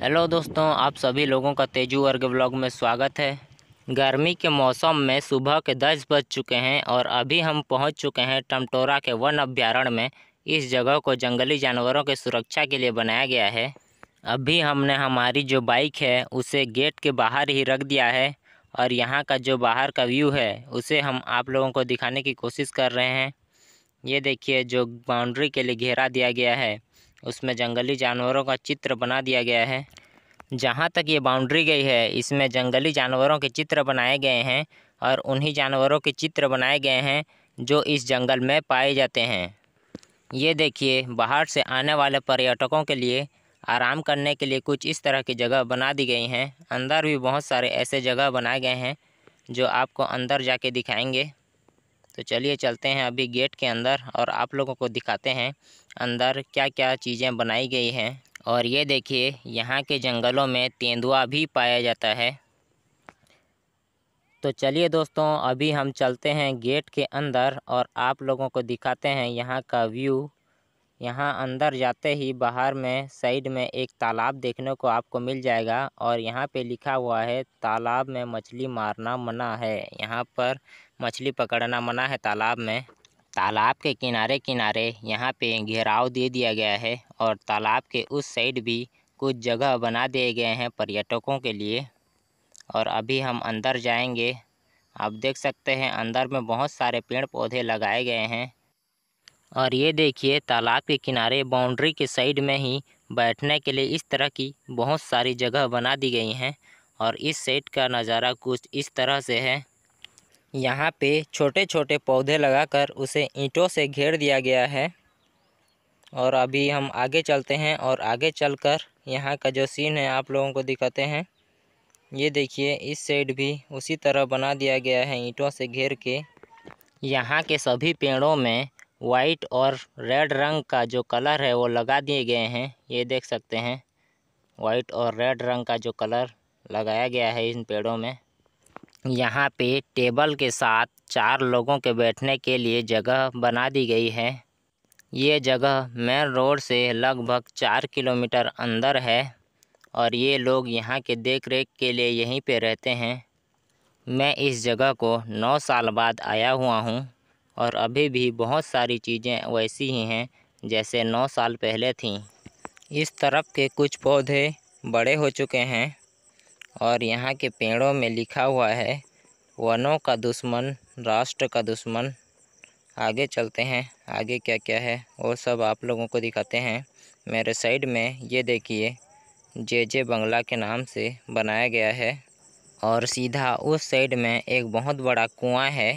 hello दोस्तों आप सभी लोगों का तेजू वर्ग ब्लॉग में स्वागत है गर्मी के मौसम में सुबह के दस बज चुके हैं और अभी हम पहुंच चुके हैं टमटोरा के वन अभ्यारण्य में इस जगह को जंगली जानवरों के सुरक्षा के लिए बनाया गया है अभी हमने हमारी जो बाइक है उसे गेट के बाहर ही रख दिया है और यहाँ का जो बाहर का व्यू है उसे हम आप लोगों को दिखाने की कोशिश कर रहे हैं ये देखिए जो बाउंड्री के लिए घेरा दिया गया है उसमें जंगली जानवरों का चित्र बना दिया गया है जहाँ तक ये बाउंड्री गई है इसमें जंगली जानवरों के चित्र बनाए गए हैं और उन्हीं जानवरों के चित्र बनाए गए हैं जो इस जंगल में पाए जाते हैं ये देखिए बाहर से आने वाले पर्यटकों के लिए आराम करने के लिए कुछ इस तरह की जगह बना दी गई हैं अंदर भी बहुत सारे ऐसे जगह बनाए गए हैं जो आपको अंदर जाके दिखाएंगे तो चलिए चलते हैं अभी गेट के अंदर और आप लोगों को दिखाते हैं अंदर क्या क्या चीज़ें बनाई गई हैं और ये देखिए यहाँ के जंगलों में तेंदुआ भी पाया जाता है तो चलिए दोस्तों अभी हम चलते हैं गेट के अंदर और आप लोगों को दिखाते हैं यहाँ का व्यू यहाँ अंदर जाते ही बाहर में साइड में एक तालाब देखने को आपको मिल जाएगा और यहाँ पे लिखा हुआ है तालाब में मछली मारना मना है यहाँ पर मछली पकड़ना मना है तालाब में तालाब के किनारे किनारे यहाँ पे घेराव दे दिया गया है और तालाब के उस साइड भी कुछ जगह बना दिए गए हैं पर्यटकों के लिए और अभी हम अंदर जाएंगे आप देख सकते हैं अंदर में बहुत सारे पेड़ पौधे लगाए गए हैं और ये देखिए तालाब के किनारे बाउंड्री के साइड में ही बैठने के लिए इस तरह की बहुत सारी जगह बना दी गई हैं और इस साइड का नज़ारा कुछ इस तरह से है यहाँ पे छोटे छोटे पौधे लगाकर उसे ईंटों से घेर दिया गया है और अभी हम आगे चलते हैं और आगे चलकर यहाँ का जो सीन है आप लोगों को दिखाते हैं ये देखिए इस साइड भी उसी तरह बना दिया गया है ईंटों से घेर के यहाँ के सभी पेड़ों में वाइट और रेड रंग का जो कलर है वो लगा दिए गए हैं ये देख सकते हैं वाइट और रेड रंग का जो कलर लगाया गया है इन पेड़ों में यहाँ पे टेबल के साथ चार लोगों के बैठने के लिए जगह बना दी गई है ये जगह मेन रोड से लगभग चार किलोमीटर अंदर है और ये लोग यहाँ के देख रेख के लिए यहीं पे रहते हैं मैं इस जगह को नौ साल बाद आया हुआ हूँ और अभी भी बहुत सारी चीज़ें वैसी ही हैं जैसे नौ साल पहले थी इस तरफ के कुछ पौधे बड़े हो चुके हैं और यहाँ के पेड़ों में लिखा हुआ है वनों का दुश्मन राष्ट्र का दुश्मन आगे चलते हैं आगे क्या क्या है वो सब आप लोगों को दिखाते हैं मेरे साइड में ये देखिए जे जे बंगला के नाम से बनाया गया है और सीधा उस साइड में एक बहुत बड़ा कुआं है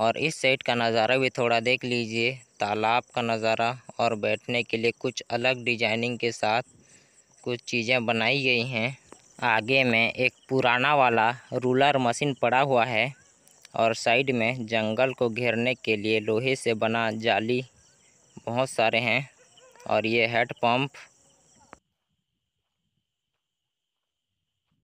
और इस साइड का नज़ारा भी थोड़ा देख लीजिए तालाब का नज़ारा और बैठने के लिए कुछ अलग डिजाइनिंग के साथ कुछ चीज़ें बनाई गई हैं आगे में एक पुराना वाला रूलर मशीन पड़ा हुआ है और साइड में जंगल को घेरने के लिए लोहे से बना जाली बहुत सारे हैं और ये हेड पंप